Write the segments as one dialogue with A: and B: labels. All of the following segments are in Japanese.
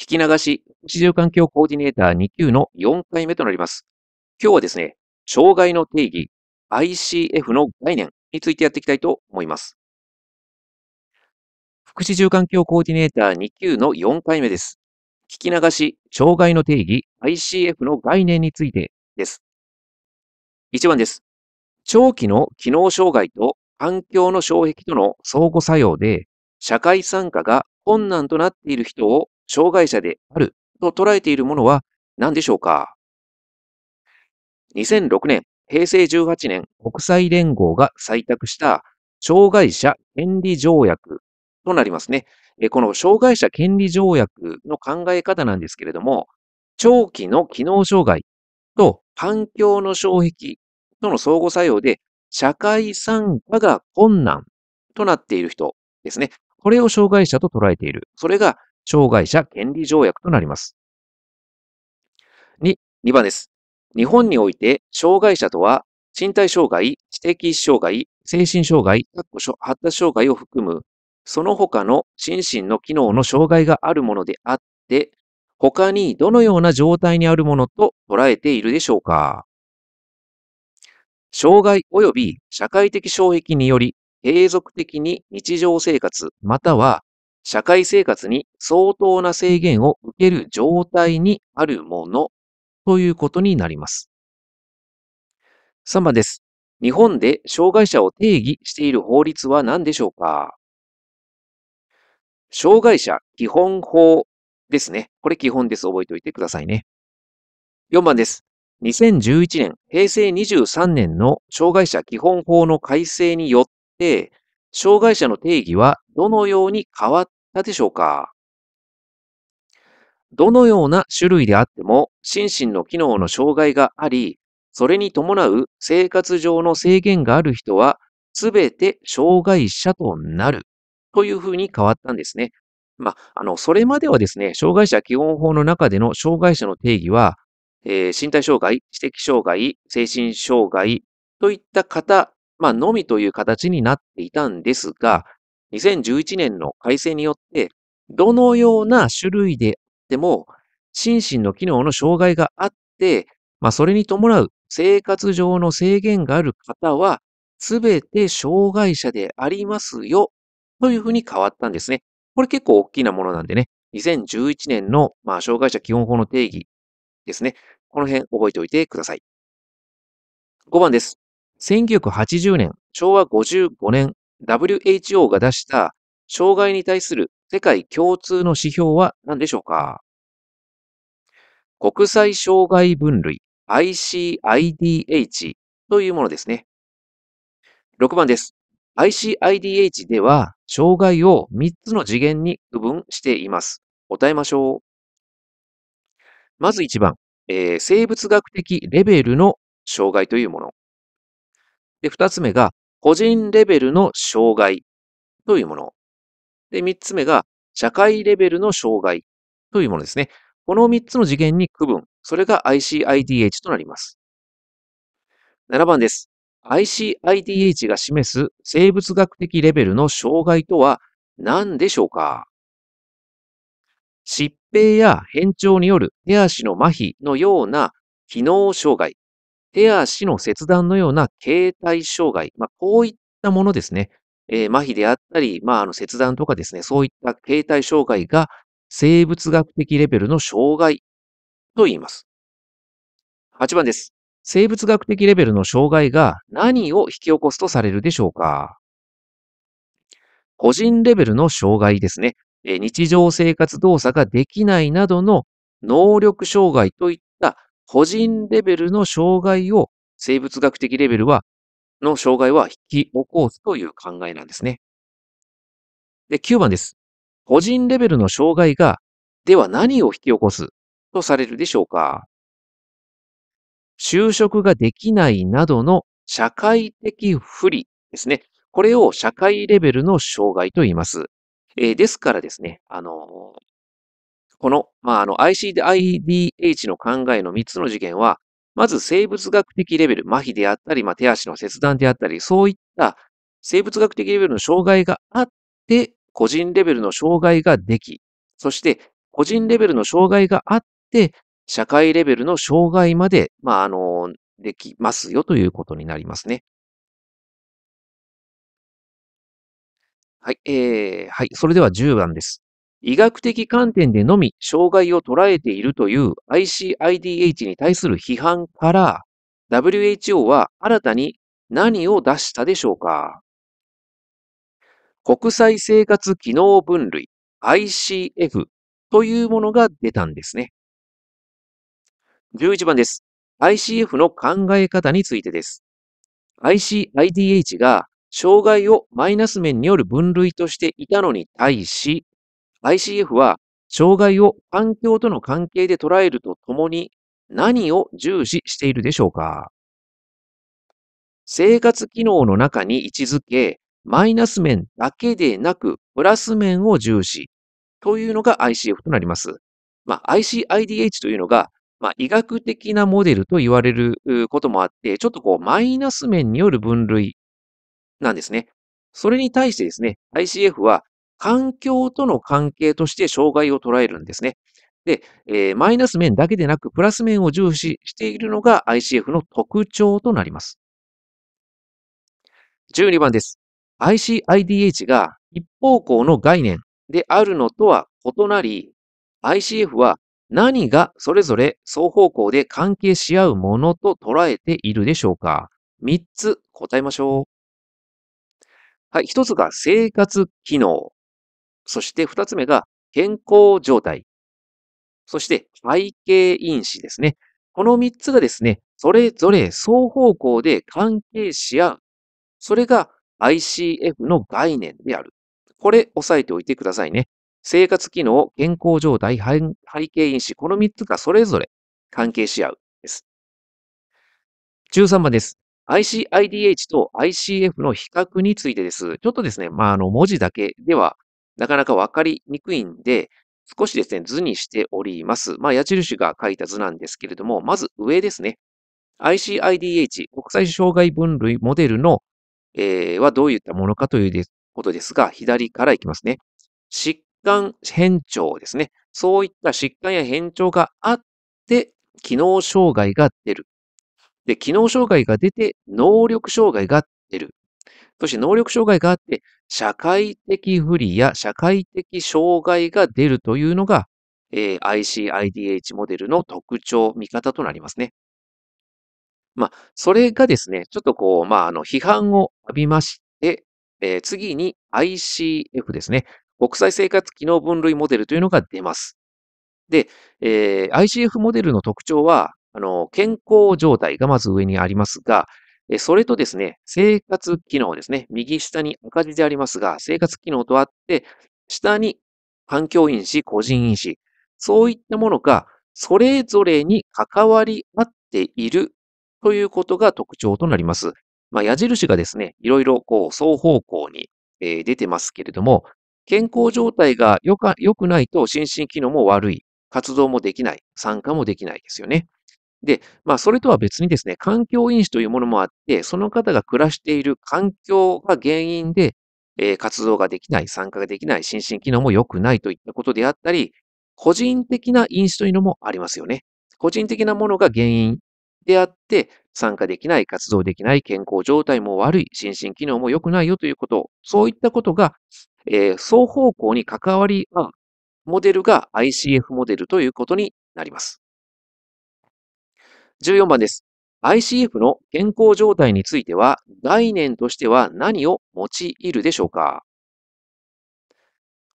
A: 聞き流し、市場環境コーディネーター2級の4回目となります。今日はですね、障害の定義、ICF の概念についてやっていきたいと思います。福祉住環境コーディネーター2級の4回目です。聞き流し、障害の定義、ICF の概念についてです。1番です。長期の機能障害と環境の障壁との相互作用で、社会参加が困難となっている人を障害者であると捉えているものは何でしょうか2006年、平成18年、国際連合が採択した障害者権利条約となりますね。この障害者権利条約の考え方なんですけれども、長期の機能障害と環境の障壁との相互作用で社会参加が困難となっている人ですね。これを障害者と捉えている。それが障害者権利条約となります。2、2番です。日本において、障害者とは、身体障害、知的障害、精神障害、発達障害を含む、その他の心身の機能の障害があるものであって、他にどのような状態にあるものと捉えているでしょうか障害及び社会的障壁により継続的に日常生活または社会生活に相当な制限を受ける状態にあるものということになります。3番です。日本で障害者を定義している法律は何でしょうか障害者基本法ですね。これ基本です。覚えておいてくださいね。4番です。2011年、平成23年の障害者基本法の改正によって、障害者の定義はどのように変わったでしょうかどのような種類であっても心身の機能の障害があり、それに伴う生活上の制限がある人は、すべて障害者となるというふうに変わったんですね。まあ、あの、それまではですね、障害者基本法の中での障害者の定義は、えー、身体障害、知的障害、精神障害といった方、まあ、のみという形になっていたんですが、2011年の改正によって、どのような種類であっても、心身の機能の障害があって、まあ、それに伴う生活上の制限がある方は、すべて障害者でありますよ、というふうに変わったんですね。これ結構大きなものなんでね、2011年の、まあ、障害者基本法の定義ですね。この辺覚えておいてください。5番です。1980年、昭和55年 WHO が出した障害に対する世界共通の指標は何でしょうか国際障害分類 ICIDH というものですね。6番です。ICIDH では、障害を3つの次元に区分しています。答えましょう。まず1番、えー、生物学的レベルの障害というもの。で、2つ目が、個人レベルの障害というもの。で、三つ目が社会レベルの障害というものですね。この三つの次元に区分。それが ICIDH となります。7番です。ICIDH が示す生物学的レベルの障害とは何でしょうか疾病や変調による手足の麻痺のような機能障害。手足の切断のような形態障害、まあ、こういったものですね、えー、麻痺であったり、まあ、あの切断とかですね、そういった形態障害が生物学的レベルの障害と言います。8番です。生物学的レベルの障害が何を引き起こすとされるでしょうか個人レベルの障害ですね。日常生活動作ができないなどの能力障害といっ個人レベルの障害を、生物学的レベルは、の障害は引き起こすという考えなんですね。で、9番です。個人レベルの障害が、では何を引き起こすとされるでしょうか就職ができないなどの社会的不利ですね。これを社会レベルの障害と言います。えー、ですからですね、あのこの、まあ、あの ICIDH の考えの3つの次元は、まず生物学的レベル、麻痺であったり、まあ、手足の切断であったり、そういった生物学的レベルの障害があって、個人レベルの障害ができ、そして個人レベルの障害があって、社会レベルの障害まで、まあ、あの、できますよということになりますね。はい、えー、はい、それでは10番です。医学的観点でのみ障害を捉えているという ICIDH に対する批判から、WHO は新たに何を出したでしょうか国際生活機能分類 ICF というものが出たんですね。11番です。ICF の考え方についてです。ICIDH が障害をマイナス面による分類としていたのに対し、ICF は、障害を環境との関係で捉えるとともに、何を重視しているでしょうか生活機能の中に位置づけ、マイナス面だけでなく、プラス面を重視というのが ICF となります。まあ、ICIDH というのが、まあ、医学的なモデルと言われることもあって、ちょっとこう、マイナス面による分類なんですね。それに対してですね、ICF は環境との関係として障害を捉えるんですね。で、えー、マイナス面だけでなく、プラス面を重視しているのが ICF の特徴となります。12番です。ICIDH が一方向の概念であるのとは異なり、ICF は何がそれぞれ双方向で関係し合うものと捉えているでしょうか ?3 つ答えましょう。はい、1つが生活機能。そして二つ目が健康状態。そして背景因子ですね。この三つがですね、それぞれ双方向で関係し合う。それが ICF の概念である。これ押さえておいてくださいね。生活機能、健康状態、背景因子、この三つがそれぞれ関係し合うです。13番です。ICIDH と ICF の比較についてです。ちょっとですね、まあ、あの、文字だけではなかなかわかりにくいんで、少しですね、図にしております。まあ、矢印が書いた図なんですけれども、まず上ですね。ICIDH、国際障害分類モデルの、えー、はどういったものかということですが、左からいきますね。疾患変調ですね。そういった疾患や変調があって、機能障害が出る。で、機能障害が出て、能力障害が出る。そして能力障害があって、社会的不利や社会的障害が出るというのが、えー、ICIDH モデルの特徴、見方となりますね。まあ、それがですね、ちょっとこう、まあ、あの、批判を浴びまして、えー、次に ICF ですね、国際生活機能分類モデルというのが出ます。で、えー、ICF モデルの特徴は、あの、健康状態がまず上にありますが、それとですね、生活機能ですね。右下に赤字でありますが、生活機能とあって、下に環境因子、個人因子、そういったものが、それぞれに関わり合っているということが特徴となります。まあ、矢印がですね、いろいろこう双方向に、え出てますけれども、健康状態が良くないと心身機能も悪い、活動もできない、参加もできないですよね。で、まあ、それとは別にですね、環境因子というものもあって、その方が暮らしている環境が原因で、えー、活動ができない、参加ができない、心身機能も良くないといったことであったり、個人的な因子というのもありますよね。個人的なものが原因であって、参加できない、活動できない、健康状態も悪い、心身機能も良くないよということ、そういったことが、えー、双方向に関わり合うモデルが ICF モデルということになります。14番です。ICF の健康状態については概念としては何を用いるでしょうか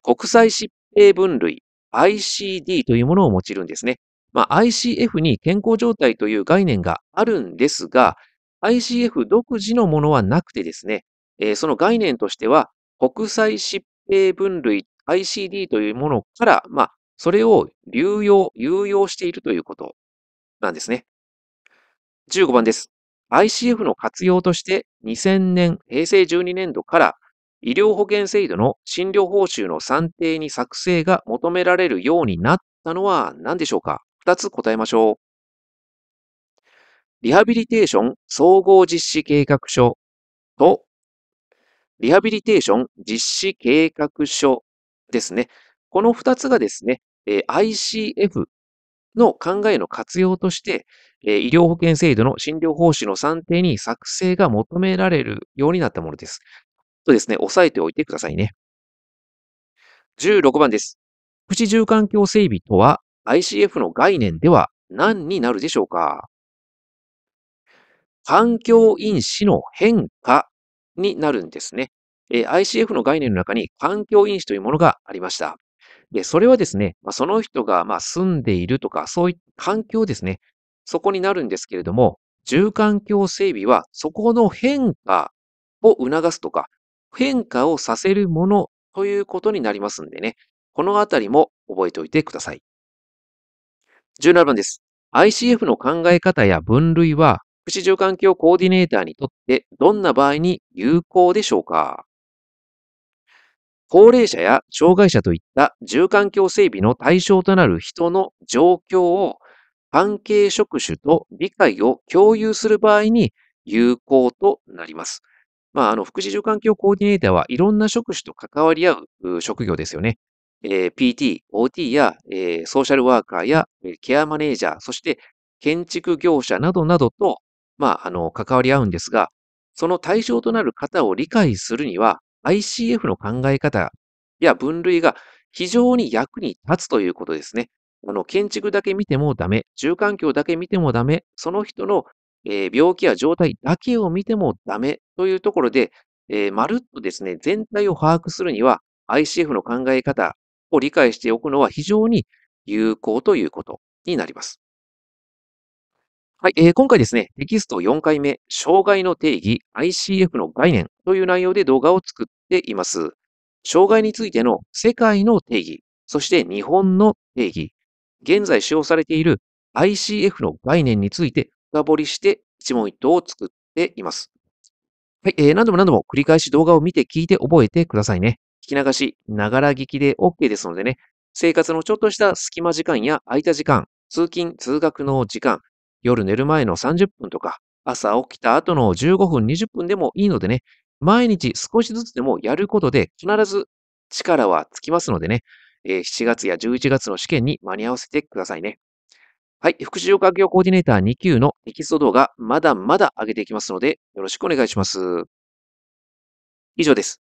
A: 国際疾病分類 ICD というものを用いるんですね。まあ、ICF に健康状態という概念があるんですが、ICF 独自のものはなくてですね、えー、その概念としては国際疾病分類 ICD というものから、まあ、それを流用、有用しているということなんですね。15番です。ICF の活用として2000年、平成12年度から医療保険制度の診療報酬の算定に作成が求められるようになったのは何でしょうか ?2 つ答えましょう。リハビリテーション総合実施計画書と、リハビリテーション実施計画書ですね。この2つがですね、ICF の考えの活用として、え医療保険制度の診療報酬の算定に作成が求められるようになったものです。とですね、押さえておいてくださいね。16番です。福祉住環境整備とは ICF の概念では何になるでしょうか環境因子の変化になるんですね。え ICF の概念の中に環境因子というものがありました。で、それはですね、まあ、その人がまあ住んでいるとか、そういった環境ですね。そこになるんですけれども、住環境整備はそこの変化を促すとか、変化をさせるものということになりますんでね。このあたりも覚えておいてください。17番です。ICF の考え方や分類は、福祉住環境コーディネーターにとってどんな場合に有効でしょうか高齢者や障害者といった住環境整備の対象となる人の状況を関係職種と理解を共有する場合に有効となります。まあ、あの、福祉住環境コーディネーターはいろんな職種と関わり合う職業ですよね。えー、PT、OT や、えー、ソーシャルワーカーや、えケアマネージャー、そして建築業者などなどと、まあ、あの、関わり合うんですが、その対象となる方を理解するには、ICF の考え方や分類が非常に役に立つということですね。あの建築だけ見てもダメ、住環境だけ見てもダメ、その人の、えー、病気や状態だけを見てもダメというところで、えー、まるっとですね、全体を把握するには ICF の考え方を理解しておくのは非常に有効ということになります。はい、えー、今回ですね、テキスト4回目、障害の定義 ICF の概念という内容で動画を作っています。障害についての世界の定義、そして日本の定義、現在使用されている ICF の概念について深掘りして一問一答を作っています。はい、えー、何度も何度も繰り返し動画を見て聞いて覚えてくださいね。聞き流し、ながら聞きで OK ですのでね、生活のちょっとした隙間時間や空いた時間、通勤・通学の時間、夜寝る前の30分とか、朝起きた後の15分、20分でもいいのでね、毎日少しずつでもやることで必ず力はつきますのでね、えー、7月や11月の試験に間に合わせてくださいね。はい、福祉業環業コーディネーター2級のテキスト動画、まだまだ上げていきますので、よろしくお願いします。以上です。